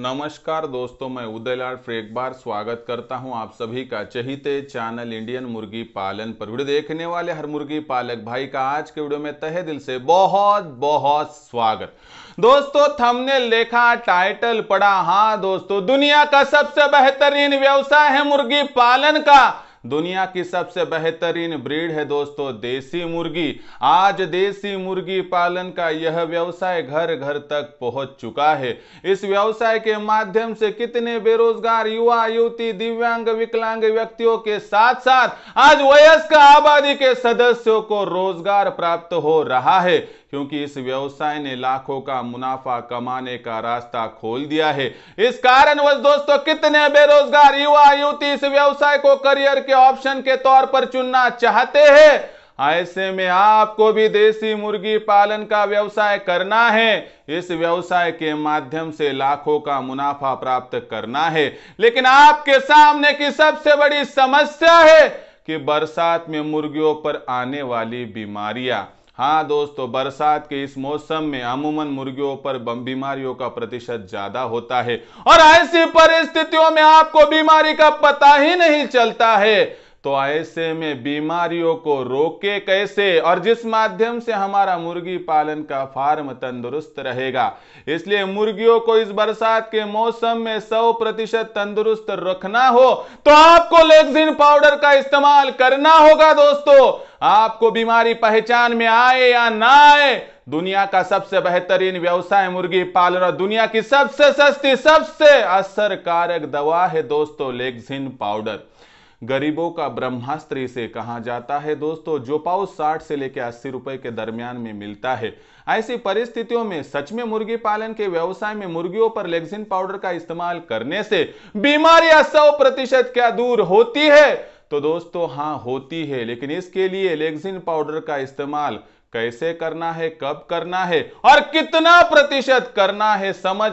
नमस्कार दोस्तों मैं उदयलाल फिर एक बार स्वागत करता हूं आप सभी का चहीते चैनल इंडियन मुर्गी पालन पर वीडियो देखने वाले हर मुर्गी पालक भाई का आज के वीडियो में तहे दिल से बहुत बहुत स्वागत दोस्तों थमने देखा टाइटल पढ़ा हाँ दोस्तों दुनिया का सबसे बेहतरीन व्यवसाय है मुर्गी पालन का दुनिया की सबसे बेहतरीन ब्रीड है दोस्तों देसी मुर्गी आज देसी मुर्गी पालन का यह व्यवसाय घर घर तक पहुंच चुका है इस व्यवसाय के माध्यम से कितने बेरोजगार युवा युवती दिव्यांग विकलांग व्यक्तियों के साथ साथ आज वयस्क आबादी के सदस्यों को रोजगार प्राप्त हो रहा है क्योंकि इस व्यवसाय ने लाखों का मुनाफा कमाने का रास्ता खोल दिया है इस कारणवश दोस्तों कितने बेरोजगार युवा युवती इस व्यवसाय को करियर के ऑप्शन के तौर पर चुनना चाहते हैं हाँ, ऐसे में आपको भी देसी मुर्गी पालन का व्यवसाय करना है इस व्यवसाय के माध्यम से लाखों का मुनाफा प्राप्त करना है लेकिन आपके सामने की सबसे बड़ी समस्या है कि बरसात में मुर्गियों पर आने वाली बीमारियां हाँ दोस्तों बरसात के इस मौसम में अमूमन मुर्गियों पर बीमारियों का प्रतिशत ज्यादा होता है और ऐसी परिस्थितियों में आपको बीमारी का पता ही नहीं चलता है तो ऐसे में बीमारियों को रोके कैसे और जिस माध्यम से हमारा मुर्गी पालन का फार्म तंदुरुस्त रहेगा इसलिए मुर्गियों को इस बरसात के मौसम में 100 प्रतिशत तंदुरुस्त रखना हो तो आपको लेक्सिन पाउडर का इस्तेमाल करना होगा दोस्तों आपको बीमारी पहचान में आए या ना आए दुनिया का सबसे बेहतरीन व्यवसाय मुर्गी पालन और दुनिया की सबसे सस्ती सबसे असरकारक दवा है दोस्तों लेग्जिन पाउडर गरीबों का ब्रह्मास्त्र इसे कहा जाता है दोस्तों जो पाओ साठ से लेकर अस्सी रुपए के दरमियान में मिलता है ऐसी परिस्थितियों में सच में मुर्गी पालन के व्यवसाय में मुर्गियों पर लेग्जिन पाउडर का इस्तेमाल करने से बीमारियां सौ प्रतिशत क्या दूर होती है तो दोस्तों हाँ होती है लेकिन इसके लिए लेग्जिन पाउडर का इस्तेमाल कैसे करना है कब करना है और कितना प्रतिशत करना है समझ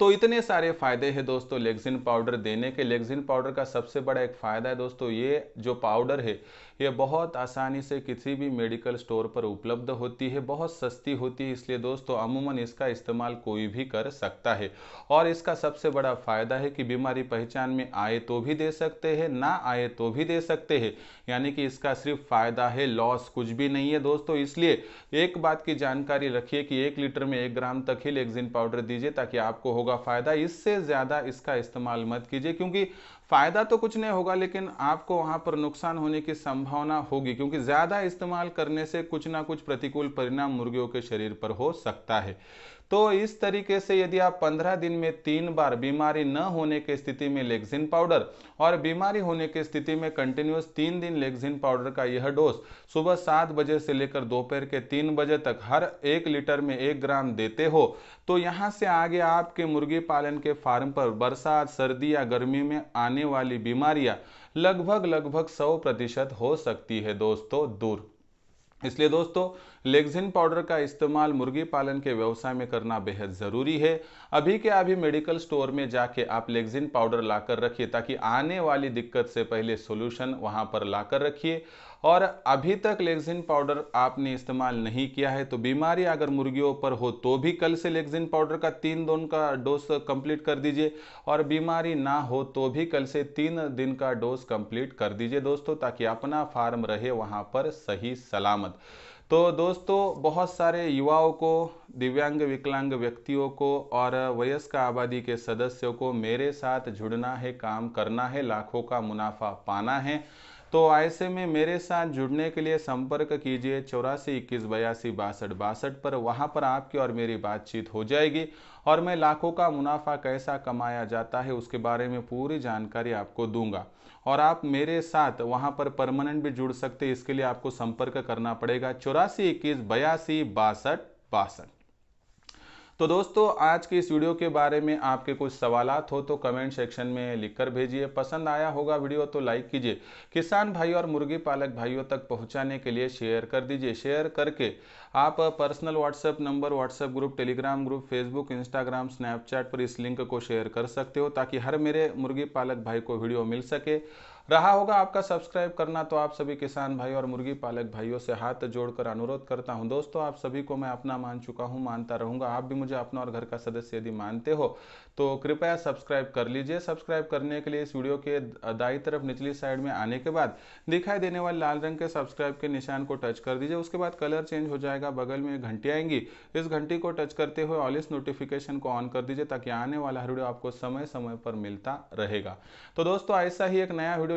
तो इतने सारे फायदे हैं दोस्तों लेग्जिन पाउडर देने के लेग्जिन पाउडर का सबसे बड़ा एक फ़ायदा है दोस्तों ये जो पाउडर है ये बहुत आसानी से किसी भी मेडिकल स्टोर पर उपलब्ध होती है बहुत सस्ती होती है इसलिए दोस्तों अमूमन इसका इस्तेमाल कोई भी कर सकता है और इसका सबसे बड़ा फ़ायदा है कि बीमारी पहचान में आए तो भी दे सकते हैं ना आए तो भी दे सकते हैं यानी कि इसका सिर्फ फ़ायदा है लॉस कुछ भी नहीं है दोस्तों इसलिए एक बात की जानकारी रखिए कि एक लीटर में एक ग्राम तक ही लेग्जिन पाउडर दीजिए ताकि आपको होगा होगा फ़ायदा इससे ज़्यादा इसका इस्तेमाल मत कीजिए क्योंकि फ़ायदा तो कुछ नहीं होगा लेकिन आपको वहां पर नुकसान होने की संभावना होगी क्योंकि ज़्यादा इस्तेमाल करने से कुछ ना कुछ प्रतिकूल परिणाम मुर्गियों के शरीर पर हो सकता है तो इस तरीके से यदि आप 15 दिन में तीन बार बीमारी न होने की स्थिति में लेग्जिन पाउडर और बीमारी होने की स्थिति में कंटिन्यूस तीन दिन लेग्जिन पाउडर का यह डोज सुबह सात बजे से लेकर दोपहर के तीन बजे तक हर एक लीटर में एक ग्राम देते हो तो यहाँ से आगे आपके मुर्गी पालन के फार्म पर बरसात सर्दी या गर्मी में आने वाली बीमारियां लगभग लगभग सौ प्रतिशत हो सकती है दोस्तों दूर इसलिए दोस्तों लेग्जिन पाउडर का इस्तेमाल मुर्गी पालन के व्यवसाय में करना बेहद ज़रूरी है अभी के अभी मेडिकल स्टोर में जाके आप लेग्जिन पाउडर लाकर रखिए ताकि आने वाली दिक्कत से पहले सोल्यूशन वहाँ पर लाकर रखिए और अभी तक लेग्जिन पाउडर आपने इस्तेमाल नहीं किया है तो बीमारी अगर मुर्गियों पर हो तो भी कल से लेग्जिन पाउडर का तीन दिन का डोज कंप्लीट कर दीजिए और बीमारी ना हो तो भी कल से तीन दिन का डोज कंप्लीट कर दीजिए दोस्तों ताकि अपना फार्म रहे वहाँ पर सही सलामत तो दोस्तों बहुत सारे युवाओं को दिव्यांग विकलांग व्यक्तियों को और वयस्क आबादी के सदस्यों को मेरे साथ जुड़ना है काम करना है लाखों का मुनाफा पाना है तो ऐसे में मेरे साथ जुड़ने के लिए संपर्क कीजिए चौरासी इक्कीस बयासी बासठ बासठ पर वहाँ पर आपकी और मेरी बातचीत हो जाएगी और मैं लाखों का मुनाफा कैसा कमाया जाता है उसके बारे में पूरी जानकारी आपको दूंगा और आप मेरे साथ वहाँ पर परमानेंट भी जुड़ सकते इसके लिए आपको संपर्क करना पड़ेगा चौरासी इक्कीस बयासी बासठ बासठ तो दोस्तों आज की इस वीडियो के बारे में आपके कुछ सवाल हो तो कमेंट सेक्शन में लिखकर भेजिए पसंद आया होगा वीडियो तो लाइक कीजिए किसान भाई और मुर्गी पालक भाइयों तक पहुंचाने के लिए शेयर कर दीजिए शेयर करके आप personal WhatsApp number WhatsApp group Telegram group Facebook Instagram Snapchat पर इस लिंक को शेयर कर सकते हो ताकि हर मेरे मुर्गी पालक भाई को वीडियो मिल सके रहा होगा आपका सब्सक्राइब करना तो आप सभी किसान भाई और मुर्गी पालक भाइयों से हाथ जोड़कर अनुरोध करता हूं दोस्तों आप सभी को मैं अपना मान चुका हूं मानता रहूंगा आप भी मुझे अपना और घर का सदस्य यदि मानते हो तो कृपया सब्सक्राइब कर लीजिए सब्सक्राइब करने के लिए इस वीडियो के दाई तरफ निचली साइड में आने के बाद दिखाई देने वाले लाल रंग के सब्सक्राइब के निशान को टच कर दीजिए उसके बाद कलर चेंज हो जाएगा बगल में घंटी आएंगी इस घंटी को टच करते हुए ऑल इस नोटिफिकेशन को ऑन कर दीजिए ताकि आने वाला वीडियो आपको समय समय पर मिलता रहेगा तो दोस्तों ऐसा ही एक नया वीडियो